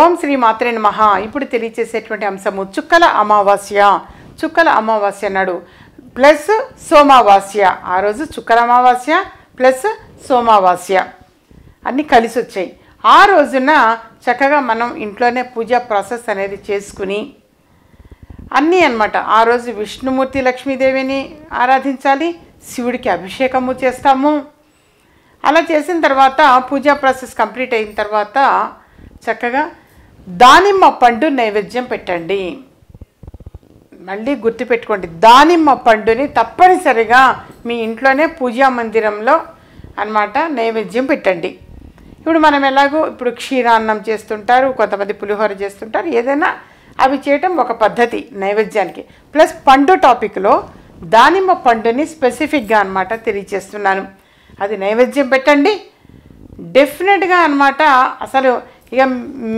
ఓం శ్రీ మాత్రే మహా ఇప్పుడు తెలియచేసేటువంటి అంశము చుక్కల అమావాస్య చుక్కల అమావాస్య నాడు ప్లస్ సోమావాస్య ఆ రోజు చుక్కల అమావాస్య ప్లస్ సోమావాస్య అన్నీ కలిసి వచ్చాయి ఆ రోజున చక్కగా మనం ఇంట్లోనే పూజా ప్రాసెస్ అనేది చేసుకుని అన్నీ అనమాట ఆ రోజు విష్ణుమూర్తి లక్ష్మీదేవిని ఆరాధించాలి శివుడికి అభిషేకము చేస్తాము అలా చేసిన తర్వాత పూజా ప్రాసెస్ కంప్లీట్ అయిన తర్వాత చక్కగా దానిమ్మ పండు నైవేద్యం పెట్టండి మళ్ళీ గుర్తుపెట్టుకోండి దానిమ్మ పండుని తప్పనిసరిగా మీ ఇంట్లోనే పూజా మందిరంలో అనమాట నైవేద్యం పెట్టండి ఇప్పుడు మనం ఎలాగో ఇప్పుడు క్షీరాన్నం చేస్తుంటారు కొంతమంది పులిహోర చేస్తుంటారు ఏదైనా అవి చేయటం ఒక పద్ధతి నైవేద్యానికి ప్లస్ పండు టాపిక్లో దానిమ్మ పండుని స్పెసిఫిక్గా అనమాట తెలియచేస్తున్నాను అది నైవేద్యం పెట్టండి డెఫినెట్గా అనమాట అసలు ఇక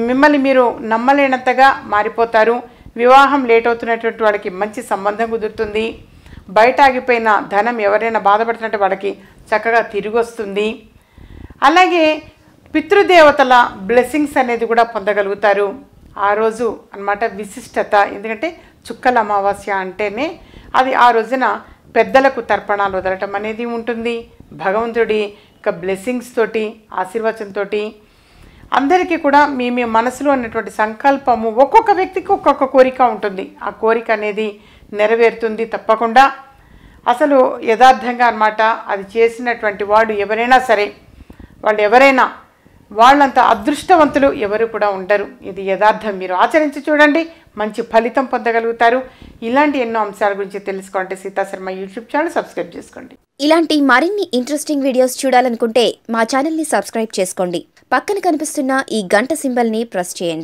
మిమ్మల్ని మీరు నమ్మలేనంతగా మారిపోతారు వివాహం లేట్ అవుతున్నటువంటి వాళ్ళకి మంచి సంబంధం కుదురుతుంది బయట ఆగిపోయిన ధనం ఎవరైనా బాధపడుతున్నట్టు వాళ్ళకి చక్కగా తిరిగి వస్తుంది అలాగే పితృదేవతల బ్లెస్సింగ్స్ అనేది కూడా పొందగలుగుతారు ఆ రోజు అనమాట విశిష్టత ఎందుకంటే చుక్కల అమావాస్య అంటేనే అది ఆ రోజున పెద్దలకు తర్పణాలు వదలటం అనేది ఉంటుంది భగవంతుడి యొక్క బ్లెస్సింగ్స్ తోటి ఆశీర్వచనంతో అందరికీ కూడా మీ మీ మనసులో ఉన్నటువంటి సంకల్పము ఒక్కొక్క వ్యక్తికి ఒక్కొక్క కోరిక ఉంటుంది ఆ కోరిక అనేది నెరవేరుతుంది తప్పకుండా అసలు యథార్థంగా అనమాట అది చేసినటువంటి వాడు ఎవరైనా సరే వాళ్ళు ఎవరైనా వాళ్ళంత అదృష్టవంతులు ఎవరు కూడా ఉండరు ఇది యథార్థం మీరు ఆచరించి చూడండి మంచి ఫలితం పొందగలుగుతారు ఇలాంటి ఎన్నో అంశాల గురించి తెలుసుకోండి సీతాశర్మ యూట్యూబ్ ఛానల్ సబ్స్క్రైబ్ చేసుకోండి ఇలాంటి మరిన్ని ఇంట్రెస్టింగ్ వీడియోస్ చూడాలనుకుంటే మా ఛానల్ని సబ్స్క్రైబ్ చేసుకోండి పక్కన కనిపిస్తున్న ఈ గంట సింబల్ని ప్రెస్ చేయండి